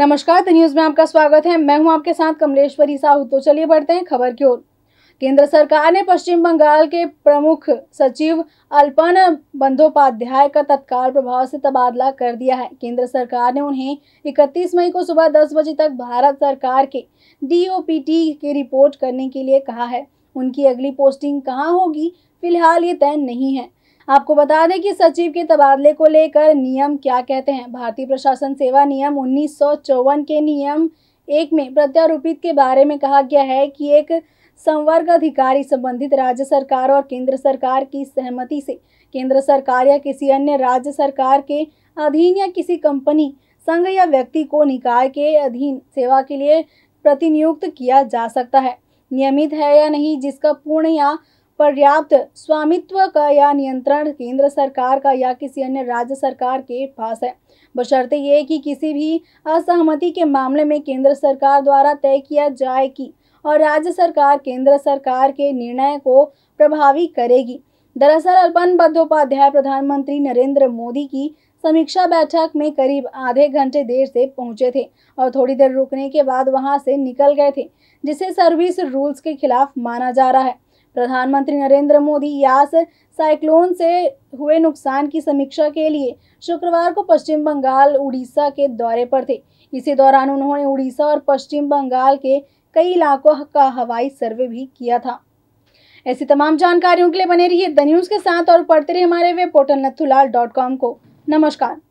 नमस्कार the news में आपका स्वागत है मैं हूं आपके साथ कमलेश्वरी साहू तो चलिए बढ़ते हैं खबर की ओर केंद्र सरकार ने पश्चिम बंगाल के प्रमुख सचिव अल्पन बंदोपाध्याय का तत्काल प्रभाव से तबादला कर दिया है केंद्र सरकार ने उन्हें 31 मई को सुबह 10 बजे तक भारत सरकार के डी की रिपोर्ट करने के लिए कहा है उनकी अगली पोस्टिंग कहाँ होगी फिलहाल ये तय नहीं है आपको बता दें कि सचिव के तबादले को लेकर नियम क्या कहते हैं भारतीय प्रशासन सेवा नियम उन्नीस के नियम एक में प्रत्यारोपित के बारे में कहा गया है कि एक संवर्ग अधिकारी संबंधित राज्य सरकार और केंद्र सरकार की सहमति से केंद्र सरकार या किसी अन्य राज्य सरकार के अधीन या किसी कंपनी संघ या व्यक्ति को निकाय के अधीन सेवा के लिए प्रतिनियुक्त किया जा सकता है नियमित है या नहीं जिसका पूर्ण या पर्याप्त स्वामित्व का या नियंत्रण केंद्र सरकार का या किसी अन्य राज्य सरकार के पास है बशर्ते ये कि किसी भी असहमति के मामले में केंद्र सरकार द्वारा तय किया जाए कि और राज्य सरकार केंद्र सरकार के निर्णय को प्रभावी करेगी दरअसल अल्पन बंदोपाध्याय प्रधानमंत्री नरेंद्र मोदी की समीक्षा बैठक में करीब आधे घंटे देर से पहुंचे थे और थोड़ी देर रुकने के बाद वहां से निकल गए थे जिसे सर्विस रूल्स के खिलाफ माना जा रहा है प्रधानमंत्री नरेंद्र मोदी यास साइक्लोन से हुए नुकसान की समीक्षा के लिए शुक्रवार को पश्चिम बंगाल उड़ीसा के दौरे पर थे इसी दौरान उन्होंने उड़ीसा और पश्चिम बंगाल के कई इलाकों का हवाई सर्वे भी किया था ऐसी तमाम जानकारियों के लिए बने रहिए द न्यूज़ के साथ और पढ़ते रहिए हमारे web portal Nathulal dot com को नमस्कार